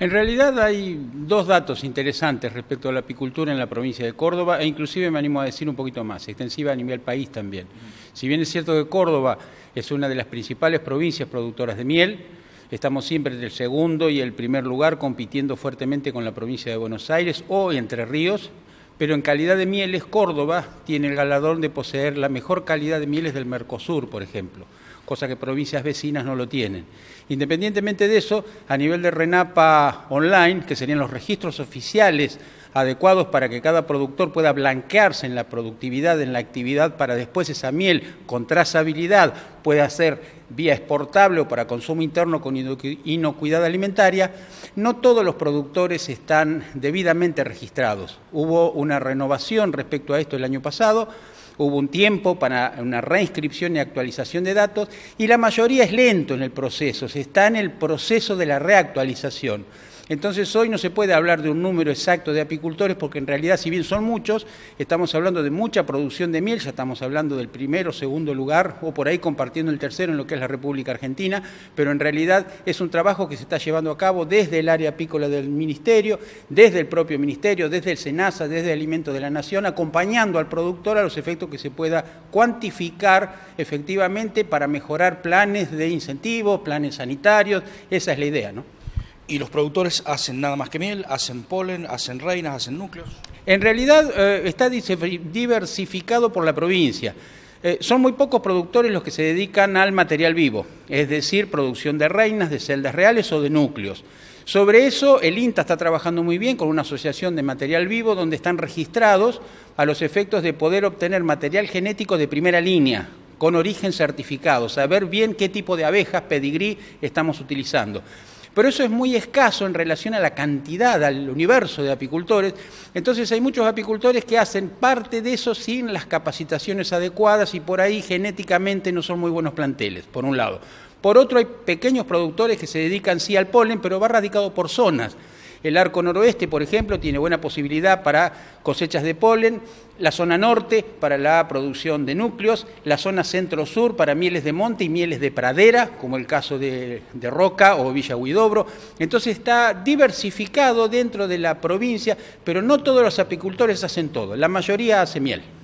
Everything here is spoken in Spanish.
En realidad hay dos datos interesantes respecto a la apicultura en la provincia de Córdoba e inclusive me animo a decir un poquito más, extensiva a nivel país también. Si bien es cierto que Córdoba es una de las principales provincias productoras de miel, estamos siempre en el segundo y el primer lugar compitiendo fuertemente con la provincia de Buenos Aires o Entre Ríos, pero en calidad de mieles Córdoba tiene el galardón de poseer la mejor calidad de mieles del Mercosur, por ejemplo cosa que provincias vecinas no lo tienen. Independientemente de eso, a nivel de RENAPA online, que serían los registros oficiales adecuados para que cada productor pueda blanquearse en la productividad, en la actividad, para después esa miel con trazabilidad pueda ser vía exportable o para consumo interno con inocuidad alimentaria, no todos los productores están debidamente registrados. Hubo una renovación respecto a esto el año pasado hubo un tiempo para una reinscripción y actualización de datos y la mayoría es lento en el proceso, se está en el proceso de la reactualización. Entonces hoy no se puede hablar de un número exacto de apicultores porque en realidad si bien son muchos, estamos hablando de mucha producción de miel, ya estamos hablando del primero, segundo lugar o por ahí compartiendo el tercero en lo que es la República Argentina, pero en realidad es un trabajo que se está llevando a cabo desde el área apícola del Ministerio, desde el propio Ministerio, desde el SENASA, desde Alimentos de la Nación, acompañando al productor a los efectos que se pueda cuantificar efectivamente para mejorar planes de incentivos, planes sanitarios, esa es la idea, ¿no? y los productores hacen nada más que miel, hacen polen, hacen reinas, hacen núcleos. En realidad eh, está diversificado por la provincia. Eh, son muy pocos productores los que se dedican al material vivo, es decir, producción de reinas, de celdas reales o de núcleos. Sobre eso, el INTA está trabajando muy bien con una asociación de material vivo donde están registrados a los efectos de poder obtener material genético de primera línea, con origen certificado, saber bien qué tipo de abejas, pedigrí estamos utilizando pero eso es muy escaso en relación a la cantidad, al universo de apicultores. Entonces hay muchos apicultores que hacen parte de eso sin las capacitaciones adecuadas y por ahí genéticamente no son muy buenos planteles, por un lado. Por otro, hay pequeños productores que se dedican sí al polen, pero va radicado por zonas. El arco noroeste, por ejemplo, tiene buena posibilidad para cosechas de polen, la zona norte para la producción de núcleos, la zona centro-sur para mieles de monte y mieles de pradera, como el caso de, de Roca o Villa Huidobro. Entonces está diversificado dentro de la provincia, pero no todos los apicultores hacen todo, la mayoría hace miel.